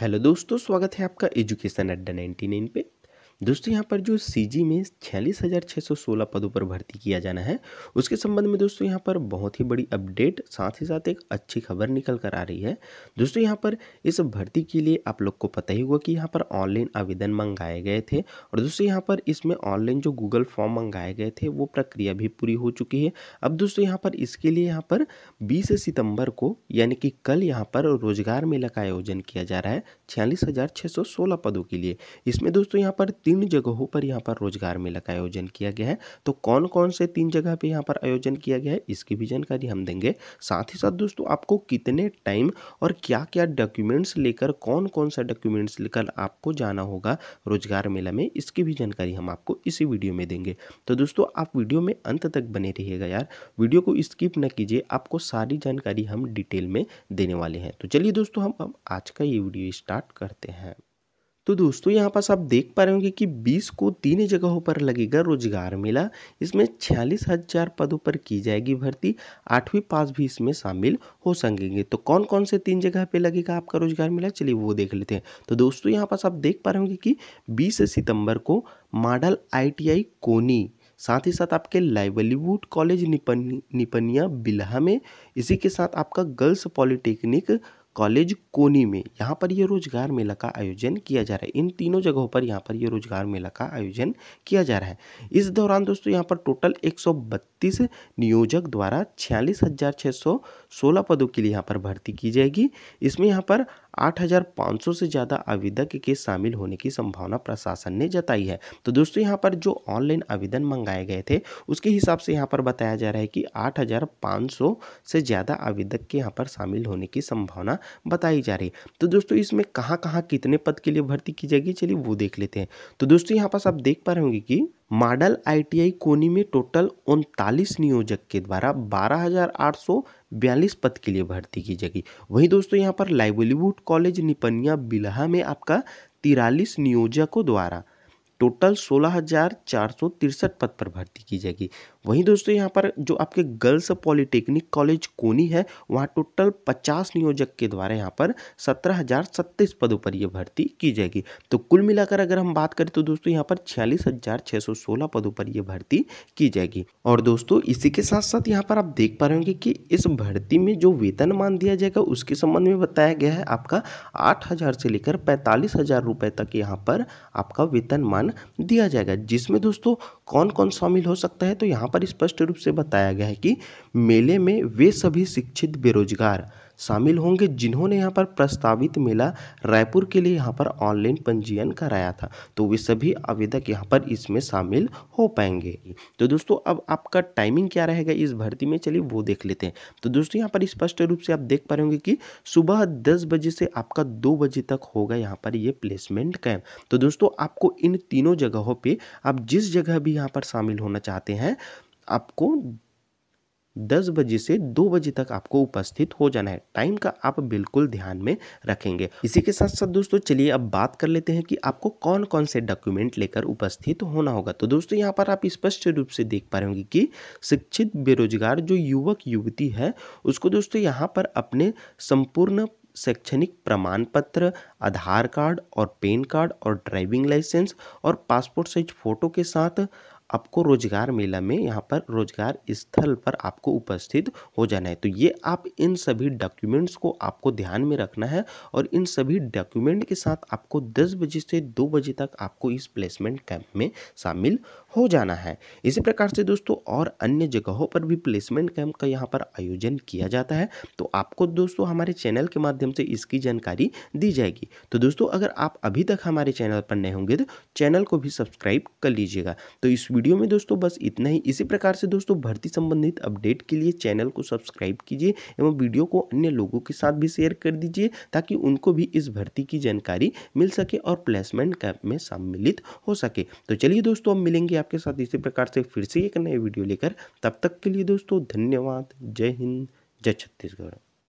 hello दोस्तों स्वागत है आपका एजुकेशन अड्डा नाइन्टी नाइन पे दोस्तों यहाँ पर जो सीजी में छियालीस हज़ार छः सौ सोलह पदों पर भर्ती किया जाना है उसके संबंध में दोस्तों यहाँ पर बहुत ही बड़ी अपडेट साथ ही साथ एक अच्छी खबर निकल कर आ रही है दोस्तों यहाँ पर इस भर्ती के लिए आप लोग को पता ही होगा कि यहाँ पर ऑनलाइन आवेदन मंगाए गए थे और दोस्तों यहाँ पर इसमें ऑनलाइन जो गूगल फॉर्म मंगाए गए थे वो प्रक्रिया भी पूरी हो चुकी है अब दोस्तों यहाँ पर इसके लिए यहाँ पर बीस सितंबर को यानी कि कल यहाँ पर रोजगार मेला का आयोजन किया जा रहा है छियालीस हज़ार छः सौ सोलह पदों के लिए इसमें दोस्तों यहाँ पर तीन जगहों पर यहाँ पर रोजगार मेला का आयोजन किया गया है तो कौन कौन से तीन जगह पर यहाँ पर आयोजन किया गया है इसकी भी जानकारी हम देंगे साथ ही साथ दोस्तों आपको कितने टाइम और क्या क्या डॉक्यूमेंट्स लेकर कौन कौन सा डॉक्यूमेंट्स लेकर आपको जाना होगा रोजगार मेला में इसकी भी जानकारी हम आपको इसी वीडियो में देंगे तो दोस्तों आप वीडियो में अंत तक बने रहिएगा यार वीडियो को स्किप न कीजिए आपको सारी जानकारी हम डिटेल में देने वाले हैं तो चलिए दोस्तों हम अब आज का ये वीडियो स्टार्ट करते हैं तो दोस्तों यहाँ पास आप देख पा रहे होंगे कि 20 को तीन जगहों पर लगेगा रोजगार मेला इसमें छियालीस हजार पदों पर की जाएगी भर्ती आठवीं पास भी इसमें शामिल हो सकेंगे तो कौन कौन से तीन जगह पे लगेगा आपका रोजगार मेला चलिए वो देख लेते हैं तो दोस्तों यहाँ पास आप देख पा रहे होंगे कि बीस सितंबर को मॉडल आई कोनी साथ ही साथ आपके लाइवलीवुड कॉलेज निपन निपनिया बिल्हा में इसी के साथ आपका गर्ल्स पॉलिटेक्निक कॉलेज कोनी में यहाँ पर ये रोजगार मेला का आयोजन किया जा रहा है इन तीनों जगहों पर यहाँ पर ये रोजगार मेला का आयोजन किया जा रहा है इस दौरान दोस्तों यहाँ पर टोटल एक नियोजक द्वारा छियालीस पदों के लिए यहाँ पर भर्ती की जाएगी इसमें यहाँ पर 8,500 से ज़्यादा आवेदक के शामिल होने की संभावना प्रशासन ने जताई है तो दोस्तों यहाँ पर जो ऑनलाइन आवेदन मंगाए गए थे उसके हिसाब से यहाँ पर बताया जा रहा है कि 8,500 से ज़्यादा आवेदक के यहाँ पर शामिल होने की संभावना बताई जा रही है तो दोस्तों इसमें कहाँ कहाँ कितने पद के लिए भर्ती की जाएगी चलिए वो देख लेते हैं तो दोस्तों यहाँ पर आप देख पा रहे होंगे कि मॉडल आईटीआई कोनी में टोटल उनतालीस नियोजक के द्वारा बारह हज़ार आठ सौ बयालीस पद के लिए भर्ती की जाएगी वहीं दोस्तों यहाँ पर लाइवलीवुड कॉलेज निपनिया बिलहा में आपका तिरालीस नियोजकों द्वारा टोटल सोलह हज़ार चार सौ तिरसठ पद पर भर्ती की जाएगी वहीं दोस्तों यहाँ पर जो आपके गर्ल्स पॉलिटेक्निक कॉलेज कोनी है वहाँ टोटल पचास नियोजक के द्वारा यहाँ पर सत्रह हज़ार सत्ताईस पदों पर यह भर्ती की जाएगी तो कुल मिलाकर अगर हम बात करें तो दोस्तों यहाँ पर छियालीस हज़ार छः सौ सोलह पदों पर यह भर्ती की जाएगी और दोस्तों इसी के साथ साथ यहाँ पर आप देख पा रहे होंगे कि इस भर्ती में जो वेतन मान दिया जाएगा उसके संबंध में बताया गया है आपका आठ हज़ार से लेकर पैंतालीस हज़ार तक यहाँ पर आपका वेतन मान दिया जाएगा जिसमें दोस्तों कौन कौन शामिल हो सकता है तो यहाँ पर स्पष्ट रूप से बताया गया है कि मेले में वे सभी शिक्षित बेरोजगार शामिल होंगे जिन्होंने यहाँ पर प्रस्तावित मेला रायपुर के लिए यहाँ पर ऑनलाइन पंजीयन कराया था तो वे सभी आवेदक यहाँ पर इसमें शामिल हो पाएंगे तो दोस्तों अब आपका टाइमिंग क्या रहेगा इस भर्ती में चलिए वो देख लेते हैं तो दोस्तों यहाँ पर स्पष्ट रूप से आप देख पा रहे होंगे कि सुबह दस बजे से आपका दो बजे तक होगा यहाँ पर ये प्लेसमेंट कैम्प तो दोस्तों आपको इन तीनों जगहों पर आप जिस जगह भी यहाँ पर शामिल होना चाहते हैं आपको दस बजे से दो बजे तक आपको उपस्थित हो जाना है टाइम का आप बिल्कुल ध्यान में रखेंगे इसी के साथ साथ दोस्तों चलिए अब बात कर लेते हैं कि आपको कौन कौन से डॉक्यूमेंट लेकर उपस्थित होना होगा तो दोस्तों यहाँ पर आप स्पष्ट रूप से देख पा रहे होंगे कि शिक्षित बेरोजगार जो युवक युवती है उसको दोस्तों यहाँ पर अपने संपूर्ण शैक्षणिक प्रमाण पत्र आधार कार्ड और पेन कार्ड और ड्राइविंग लाइसेंस और पासपोर्ट साइज फ़ोटो के साथ आपको रोजगार मेला में यहाँ पर रोजगार स्थल पर आपको उपस्थित हो जाना है तो ये आप इन सभी डॉक्यूमेंट्स को आपको ध्यान में रखना है और इन सभी डॉक्यूमेंट के साथ आपको 10 बजे से 2 बजे तक आपको इस प्लेसमेंट कैंप में शामिल हो जाना है इसी प्रकार से दोस्तों और अन्य जगहों पर भी प्लेसमेंट कैंप का यहाँ पर आयोजन किया जाता है तो आपको दोस्तों हमारे चैनल के माध्यम से इसकी जानकारी दी जाएगी तो दोस्तों अगर आप अभी तक हमारे चैनल पर नए होंगे तो चैनल को भी सब्सक्राइब कर लीजिएगा तो इस वीडियो में दोस्तों बस इतना ही इसी प्रकार से दोस्तों भर्ती संबंधित अपडेट के लिए चैनल को सब्सक्राइब कीजिए एवं वीडियो को अन्य लोगों के साथ भी शेयर कर दीजिए ताकि उनको भी इस भर्ती की जानकारी मिल सके और प्लेसमेंट कैंप में सम्मिलित हो सके तो चलिए दोस्तों अब मिलेंगे आपके साथ इसी प्रकार से फिर से एक नए वीडियो लेकर तब तक के लिए दोस्तों धन्यवाद जय हिंद जय छत्तीसगढ़